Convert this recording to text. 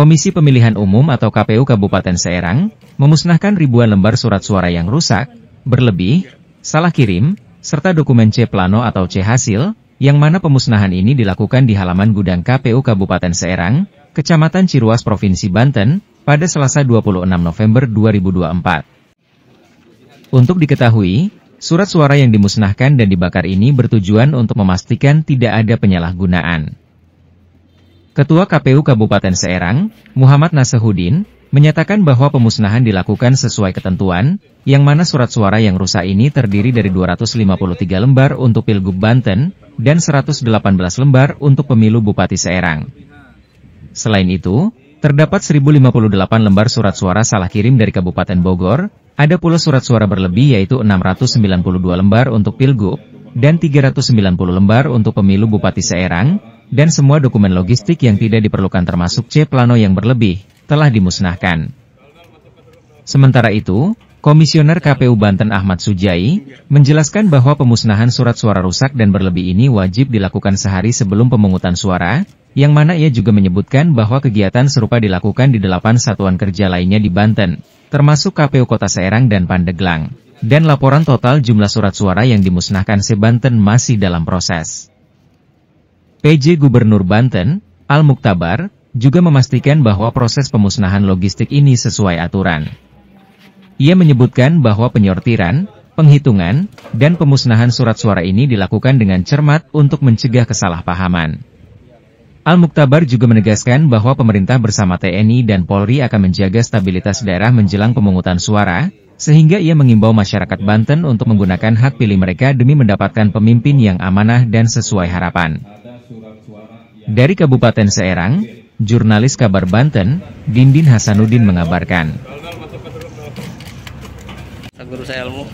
Komisi Pemilihan Umum atau KPU Kabupaten Serang memusnahkan ribuan lembar surat suara yang rusak, berlebih, salah kirim, serta dokumen C plano atau C hasil, yang mana pemusnahan ini dilakukan di halaman gudang KPU Kabupaten Serang, Kecamatan Ciruas Provinsi Banten, pada Selasa 26 November 2024. Untuk diketahui, surat suara yang dimusnahkan dan dibakar ini bertujuan untuk memastikan tidak ada penyalahgunaan. Ketua KPU Kabupaten Serang, Muhammad Nasehudin, menyatakan bahwa pemusnahan dilakukan sesuai ketentuan, yang mana surat suara yang rusak ini terdiri dari 253 lembar untuk Pilgub Banten, dan 118 lembar untuk pemilu Bupati Serang. Selain itu, terdapat 1058 lembar surat suara salah kirim dari Kabupaten Bogor, ada pula surat suara berlebih yaitu 692 lembar untuk Pilgub, dan 390 lembar untuk pemilu Bupati Serang dan semua dokumen logistik yang tidak diperlukan termasuk C. Plano yang berlebih, telah dimusnahkan. Sementara itu, Komisioner KPU Banten Ahmad Sujai, menjelaskan bahwa pemusnahan surat suara rusak dan berlebih ini wajib dilakukan sehari sebelum pemungutan suara, yang mana ia juga menyebutkan bahwa kegiatan serupa dilakukan di delapan satuan kerja lainnya di Banten, termasuk KPU Kota Serang dan Pandeglang. Dan laporan total jumlah surat suara yang dimusnahkan se-Banten masih dalam proses. PJ Gubernur Banten, Al Muktabar, juga memastikan bahwa proses pemusnahan logistik ini sesuai aturan. Ia menyebutkan bahwa penyortiran, penghitungan, dan pemusnahan surat suara ini dilakukan dengan cermat untuk mencegah kesalahpahaman. Al-Muktabar juga menegaskan bahwa pemerintah bersama TNI dan Polri akan menjaga stabilitas daerah menjelang pemungutan suara, sehingga ia mengimbau masyarakat Banten untuk menggunakan hak pilih mereka demi mendapatkan pemimpin yang amanah dan sesuai harapan. Dari Kabupaten Seerang, jurnalis kabar Banten, Dindin Hasanuddin mengabarkan. Guru saya ilmu?